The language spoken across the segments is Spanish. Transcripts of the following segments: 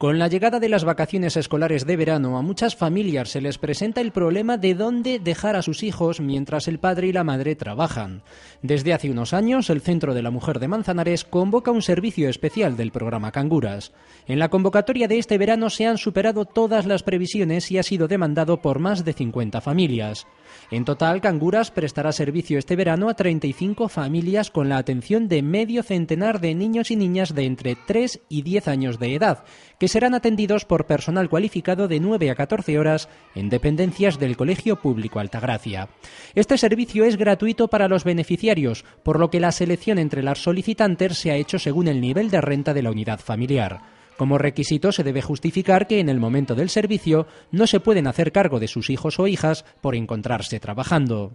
Con la llegada de las vacaciones escolares de verano, a muchas familias se les presenta el problema de dónde dejar a sus hijos mientras el padre y la madre trabajan. Desde hace unos años, el Centro de la Mujer de Manzanares convoca un servicio especial del programa Canguras. En la convocatoria de este verano se han superado todas las previsiones y ha sido demandado por más de 50 familias. En total, Canguras prestará servicio este verano a 35 familias con la atención de medio centenar de niños y niñas de entre 3 y 10 años de edad, que serán atendidos por personal cualificado de 9 a 14 horas en dependencias del Colegio Público Altagracia. Este servicio es gratuito para los beneficiarios, por lo que la selección entre las solicitantes se ha hecho según el nivel de renta de la unidad familiar. Como requisito se debe justificar que en el momento del servicio no se pueden hacer cargo de sus hijos o hijas por encontrarse trabajando.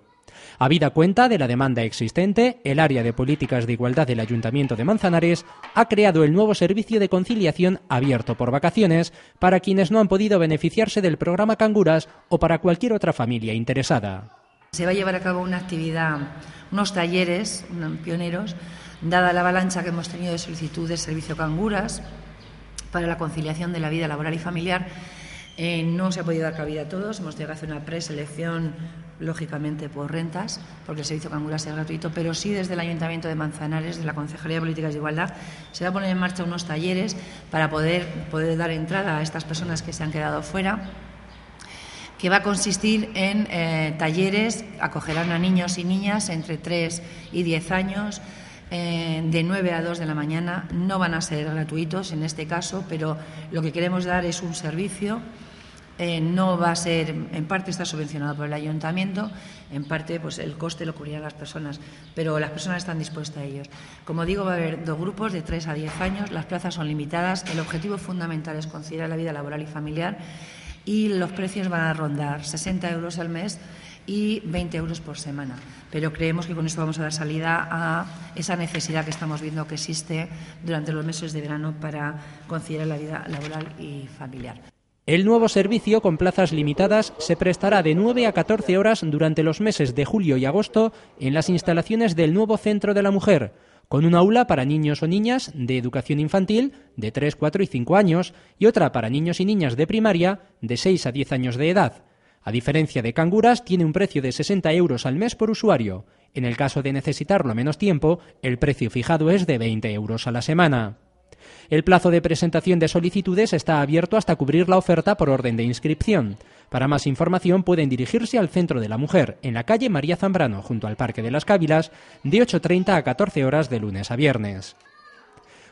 Habida cuenta de la demanda existente, el área de políticas de igualdad del Ayuntamiento de Manzanares ha creado el nuevo servicio de conciliación abierto por vacaciones para quienes no han podido beneficiarse del programa Canguras o para cualquier otra familia interesada. Se va a llevar a cabo una actividad, unos talleres pioneros, dada la avalancha que hemos tenido de solicitudes de servicio Canguras para la conciliación de la vida laboral y familiar eh, no se ha podido dar cabida a todos, hemos llegado a hacer una preselección, lógicamente, por rentas, porque el servicio Cangulas es gratuito, pero sí desde el Ayuntamiento de Manzanares, de la Concejalía de Políticas de Igualdad, se va a poner en marcha unos talleres para poder, poder dar entrada a estas personas que se han quedado fuera que va a consistir en eh, talleres, acogerán a niños y niñas entre 3 y 10 años, eh, de 9 a 2 de la mañana. No van a ser gratuitos en este caso, pero lo que queremos dar es un servicio. Eh, no va a ser, en parte está subvencionado por el ayuntamiento, en parte pues el coste lo cubrirán las personas, pero las personas están dispuestas a ellos. Como digo, va a haber dos grupos de 3 a 10 años, las plazas son limitadas, el objetivo fundamental es conciliar la vida laboral y familiar y los precios van a rondar 60 euros al mes y 20 euros por semana. Pero creemos que con esto vamos a dar salida a esa necesidad que estamos viendo que existe durante los meses de verano para conciliar la vida laboral y familiar. El nuevo servicio con plazas limitadas se prestará de 9 a 14 horas durante los meses de julio y agosto en las instalaciones del nuevo Centro de la Mujer, con un aula para niños o niñas de educación infantil de 3, 4 y 5 años y otra para niños y niñas de primaria de 6 a 10 años de edad. A diferencia de Canguras, tiene un precio de 60 euros al mes por usuario. En el caso de necesitarlo menos tiempo, el precio fijado es de 20 euros a la semana. El plazo de presentación de solicitudes está abierto hasta cubrir la oferta por orden de inscripción. Para más información pueden dirigirse al Centro de la Mujer, en la calle María Zambrano, junto al Parque de las Cávilas, de 8.30 a 14 horas de lunes a viernes.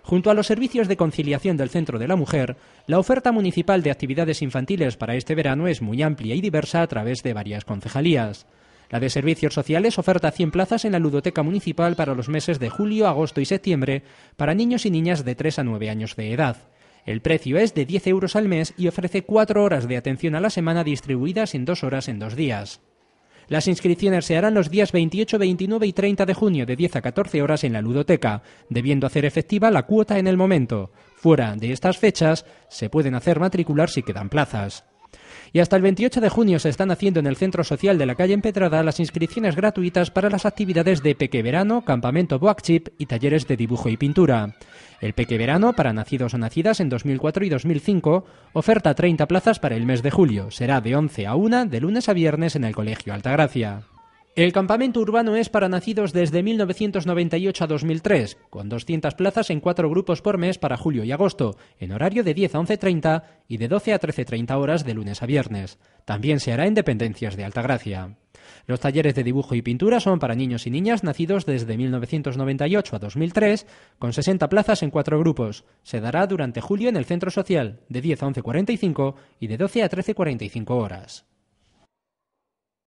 Junto a los servicios de conciliación del Centro de la Mujer, la oferta municipal de actividades infantiles para este verano es muy amplia y diversa a través de varias concejalías. La de Servicios Sociales oferta 100 plazas en la Ludoteca Municipal para los meses de julio, agosto y septiembre para niños y niñas de 3 a 9 años de edad. El precio es de 10 euros al mes y ofrece 4 horas de atención a la semana distribuidas en 2 horas en 2 días. Las inscripciones se harán los días 28, 29 y 30 de junio de 10 a 14 horas en la ludoteca, debiendo hacer efectiva la cuota en el momento. Fuera de estas fechas, se pueden hacer matricular si quedan plazas. Y hasta el 28 de junio se están haciendo en el Centro Social de la calle Empedrada las inscripciones gratuitas para las actividades de Peque Verano, Campamento Chip y talleres de dibujo y pintura. El Peque Verano para nacidos o nacidas en 2004 y 2005 oferta 30 plazas para el mes de julio. Será de 11 a 1 de lunes a viernes en el Colegio Altagracia. El campamento urbano es para nacidos desde 1998 a 2003, con 200 plazas en cuatro grupos por mes para julio y agosto, en horario de 10 a 11.30 y de 12 a 13.30 horas de lunes a viernes. También se hará en dependencias de Altagracia. Los talleres de dibujo y pintura son para niños y niñas nacidos desde 1998 a 2003, con 60 plazas en cuatro grupos. Se dará durante julio en el Centro Social, de 10 a 11.45 y de 12 a 13.45 horas.